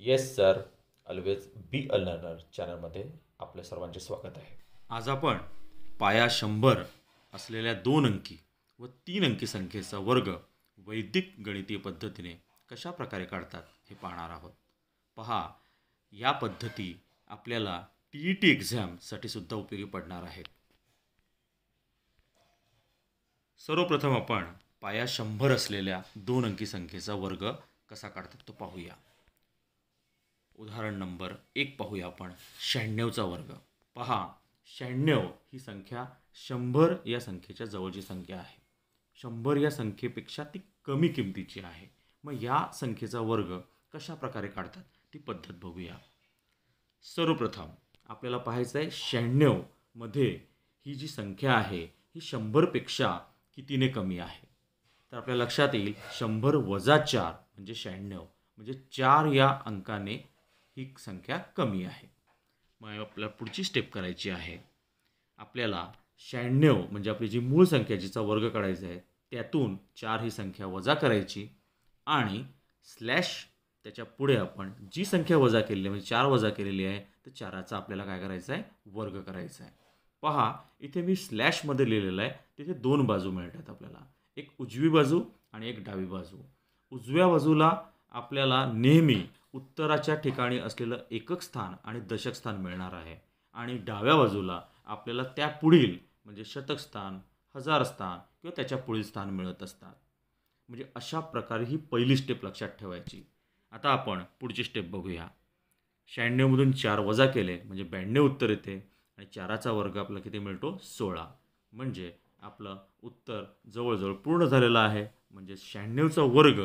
yes sir always be a learner चॅनलमध्ये आपल्या सर्वांचे स्वागत आहे आज आपण पाया शंभर असलेल्या दोन अंकी व तीन अंकी संख्येचा वर्ग वैदिक गणितीय पद्धतीने कशा प्रकारे काढतात हे पाहणार आहोत पहा या पद्धती आपल्याला टी ई टी एक्झामसाठी सुद्धा उपयोगी पडणार आहेत सर्वप्रथम आपण पाया शंभर असलेल्या दोन अंकी संख्येचा वर्ग कसा काढतात तो पाहूया उदाहरण नंबर एक पाहूया आपण शहाण्णवचा वर्ग पहा शहाण्णव ही संख्या शंभर या संख्येच्या जवळची संख्या आहे शंभर या संख्येपेक्षा ती कमी किमतीची आहे मग या संख्येचा वर्ग कशा प्रकारे काढतात ती पद्धत बघूया सर्वप्रथम आपल्याला पाहायचं आहे शहाण्णवमध्ये ही जी संख्या आहे ही शंभरपेक्षा कितीने कमी आहे तर आपल्या लक्षात येईल शंभर वजा चार म्हणजे शहाण्णव म्हणजे चार या अंकाने ही संख्या कमी आहे मग आपल्याला पुढची स्टेप करायची आहे आपल्याला शहाण्णव म्हणजे आपली जी मूळ संख्या जिचा वर्ग काढायचा आहे त्यातून चार ही संख्या वजा करायची आणि स्लॅश त्याच्या पुढे आपण जी संख्या वजा केलेली आहे म्हणजे चार वजा केलेली आहे तर चाराचा आपल्याला काय करायचं आहे वर्ग करायचा आहे पहा इथे मी स्लॅशमध्ये लिहिलेलं आहे तिथे दोन बाजू मिळतात आपल्याला एक उजवी बाजू आणि एक डावी बाजू उजव्या बाजूला आपल्याला नेहमी उत्तराच्या ठिकाणी असलेलं एकक स्थान आणि दशक स्थान मिळणार आहे आणि डाव्या बाजूला आपल्याला त्या पुढील म्हणजे शतक स्थान हजार स्थान किंवा त्याच्या पुढील स्थान मिळत असतात म्हणजे अशा प्रकारे ही पहिली स्टेप लक्षात ठेवायची आता आपण पुढची स्टेप बघूया शहाण्णवमधून चार वजा केले म्हणजे ब्याण्णव उत्तर येते आणि चाराचा वर्ग आपला किती मिळतो सोळा म्हणजे आपलं उत्तर जवळजवळ पूर्ण झालेलं आहे म्हणजे शहाण्णवचा वर्ग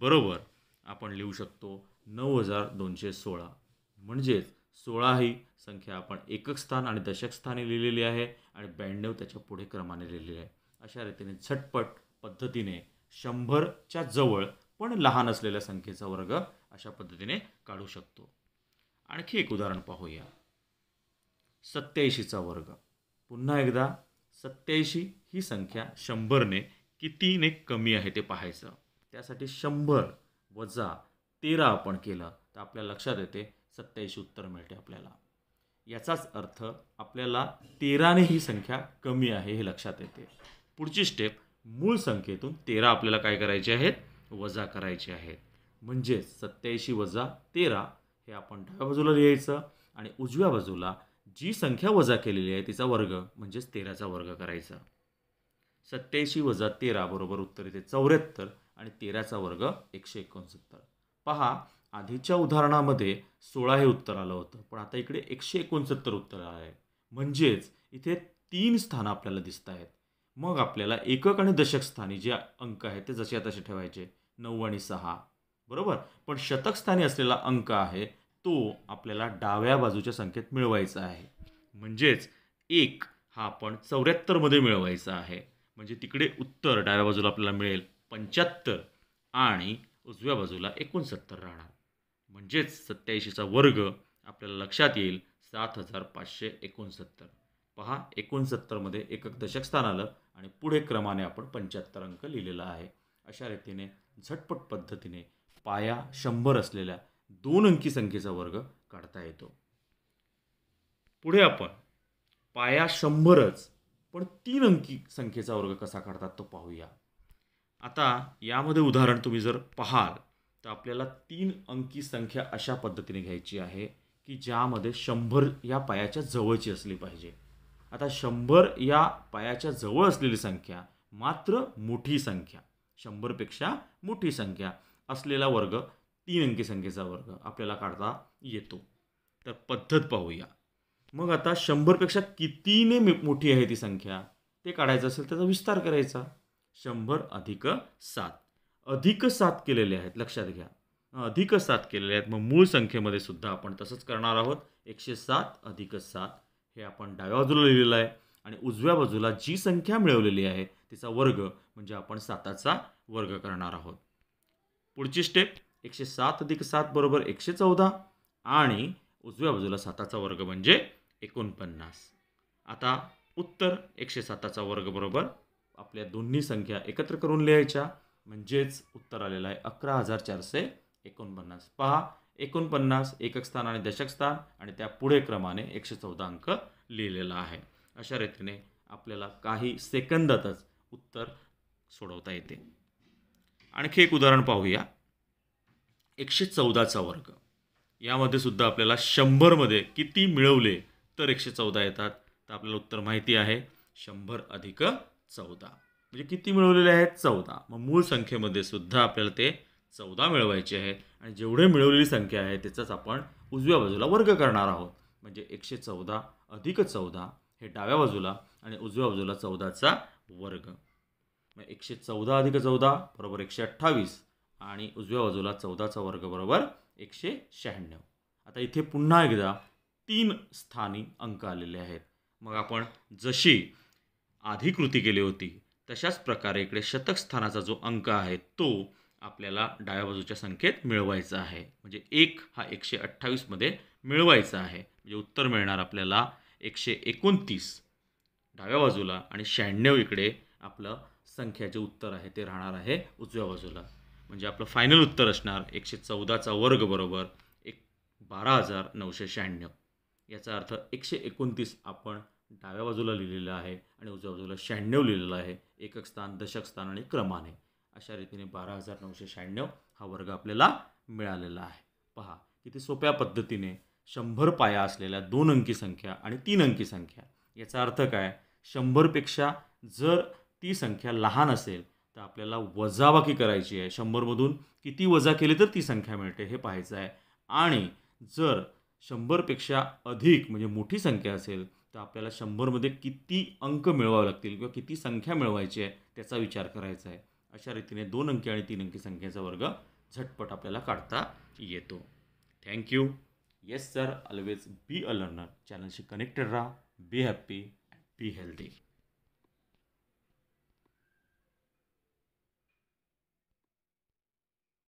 बरोबर आपण लिहू शकतो नऊ हजार दोनशे सोळा म्हणजेच सोळा ही संख्या आपण एकक स्थान आणि दशक स्थानी लिहिलेली आहे आणि ब्याण्णव त्याच्या पुढे क्रमाने लिहिलेली आहे अशा रीतीने झटपट पद्धतीने शंभरच्या जवळ पण लहान असलेल्या संख्येचा वर्ग अशा पद्धतीने काढू शकतो आणखी एक उदाहरण पाहूया सत्याऐंशीचा वर्ग पुन्हा एकदा सत्याऐंशी ही संख्या शंभरने कितीने कमी आहे ते पाहायचं त्यासाठी शंभर वजा तेरा आपण केलं तर आपल्या लक्षात येते सत्याऐंशी उत्तर मिळते आपल्याला याचाच अर्थ आपल्याला तेराने ही संख्या कमी आहे हे लक्षात येते पुढची स्टेप मूळ संख्येतून तेरा आपल्याला काय करायचे आहेत वजा करायचे आहेत म्हणजेच सत्याऐंशी वजा तेरा हे आपण डाव्या बाजूला लिहायचं आणि उजव्या बाजूला जी संख्या वजा केलेली आहे तिचा वर्ग म्हणजेच तेराचा वर्ग करायचा सत्याऐंशी वजा तेरा बरोबर उत्तर येते चौऱ्याहत्तर आणि तेराचा वर्ग एकशे एकोणसत्तर पहा आधीच्या उदाहरणामध्ये सोळा हे उत्तर आलं होतं पण आता इकडे एकशे एकोणसत्तर उत्तर आलं आहे म्हणजेच इथे तीन स्थानं आपल्याला दिसत आहेत मग आपल्याला एकक आणि दशक स्थानी जे अंक आहेत ते जसे तसे ठेवायचे नऊ आणि सहा बरोबर पण शतक स्थानी असलेला अंक आहे तो आपल्याला डाव्या बाजूच्या संख्येत मिळवायचा आहे म्हणजेच एक हा आपण चौऱ्याहत्तरमध्ये मिळवायचा आहे म्हणजे तिकडे उत्तर डाव्या बाजूला आपल्याला मिळेल पंच्याहत्तर आणि उजव्या बाजूला एकोणसत्तर राहणार म्हणजेच सत्याऐंशीचा वर्ग आपल्याला लक्षात येईल सात हजार पाचशे एकोणसत्तर पहा एकोणसत्तरमध्ये एकक दशक स्थान आलं आणि पुढे क्रमाने आपण पंच्याहत्तर अंक लिहिलेला आहे अशा रीतीने झटपट पद्धतीने पाया शंभर असलेल्या दोन अंकी संख्येचा वर्ग काढता येतो पुढे आपण पाया शंभरच पण तीन अंकी संख्येचा वर्ग कसा काढतात तो पाहूया आता यामध्ये उदाहरण तुम्ही जर पाहाल तर आपल्याला तीन अंकी संख्या अशा पद्धतीने घ्यायची आहे की ज्यामध्ये शंभर या पायाच्या जवळची असली पाहिजे आता शंभर या पायाच्या जवळ असलेली संख्या मात्र मोठी संख्या शंभरपेक्षा मोठी संख्या असलेला वर्ग तीन अंकी संख्येचा वर्ग आपल्याला काढता येतो तर पद्धत पाहूया मग आता शंभरपेक्षा कितीने मोठी आहे ती संख्या ते काढायचं असेल त्याचा विस्तार करायचा शंभर अधिक सात अधिक सात केलेले आहेत लक्षात घ्या अधिक सात केलेले आहेत मग मूळ संख्येमध्ये सुद्धा आपण तसंच करणार आहोत एकशे सात अधिक सात हे आपण डाव्या बाजूला लिहिलेलं आहे आणि उजव्या बाजूला जी संख्या मिळवलेली आहे तिचा वर्ग म्हणजे आपण साताचा वर्ग करणार आहोत पुढची स्टेप एकशे सात अधिक सात बरोबर एकशे चौदा आणि उजव्या बाजूला साताचा वर्ग म्हणजे एकोणपन्नास आता उत्तर एकशे साताचा वर्ग बरोबर आपल्या दोन्ही संख्या एकत्र करून लिहायच्या म्हणजेच उत्तर आलेलं आहे अकरा हजार चारशे एकोणपन्नास पहा एकोणपन्नास एकक स्थान आणि दशक स्थान आणि त्या पुढे क्रमाने एकशे चौदा अंक लिहिलेला आहे अशा रीतीने आपल्याला काही सेकंदातच उत्तर सोडवता येते आणखी एक उदाहरण पाहूया एकशे चौदाचा वर्ग यामध्ये सुद्धा आपल्याला शंभरमध्ये किती मिळवले तर एकशे चौदा येतात तर आपल्याला उत्तर माहिती आहे शंभर अधिक चौदा म्हणजे किती मिळवलेले आहेत चौदा मग मूळ संख्येमध्ये सुद्धा आपल्याला ते चौदा मिळवायचे आहेत आणि जेवढे मिळवलेली संख्या आहे त्याचाच आपण उजव्या बाजूला वर्ग करणार आहोत म्हणजे एकशे चौदा अधिक चौदा हे डाव्या बाजूला आणि उजव्या बाजूला चौदाचा वर्ग मग एकशे चौदा अधिक चौदा बरोबर एकशे अठ्ठावीस आणि उजव्या बाजूला चौदाचा वर्ग बरोबर एकशे शहाण्णव आता इथे पुन्हा एकदा तीन स्थानी अंक आलेले आहेत मग आपण जशी आधी कृती केली होती तशाच प्रकारे इकडे शतक स्थानाचा जो अंक आहे तो आपल्याला डाव्या बाजूच्या संख्येत मिळवायचा आहे म्हणजे एक हा एकशे अठ्ठावीसमध्ये मिळवायचा आहे म्हणजे उत्तर मिळणार आपल्याला एकशे एकोणतीस डाव्या बाजूला आणि शहाण्णव इकडे आपलं संख्या जे उत्तर आहे ते राहणार आहे उजव्या बाजूला म्हणजे आपलं फायनल उत्तर असणार एकशे चौदाचा वर्ग बरोबर एक बारा हजार नऊशे शहाण्णव याचा अर्थ एकशे एकोणतीस आपण डाव्या बाजूला लिहिलेलं आहे आणि उजव्या बाजूला शहाण्णव लिहिलेलं आहे एकक स्थान दशक स्थान आणि क्रमाने अशा रीतीने बारा हजार नऊशे शहाण्णव हा वर्ग आपल्याला मिळालेला आहे पहा किती सोप्या पद्धतीने शंभर पाया असलेल्या दोन अंकी संख्या आणि तीन अंकी संख्या याचा अर्थ काय शंभरपेक्षा जर ती संख्या लहान असेल तर आपल्याला वजाबाकी करायची आहे शंभरमधून किती वजा केले तर ती संख्या मिळते हे पाहायचं आहे आणि जर शंभरपेक्षा अधिक म्हणजे मोठी संख्या असेल तर आपल्याला शंभरमध्ये किती अंक मिळवावे लागतील किंवा किती संख्या मिळवायची आहे त्याचा विचार करायचा आहे अशा रीतीने दोन अंकी आणि तीन अंकी संख्येचा वर्ग झटपट आपल्याला काढता येतो thank you yes sir always be a learner चॅनलशी कनेक्टेड राहा बी हॅप्पी बी हेल्दी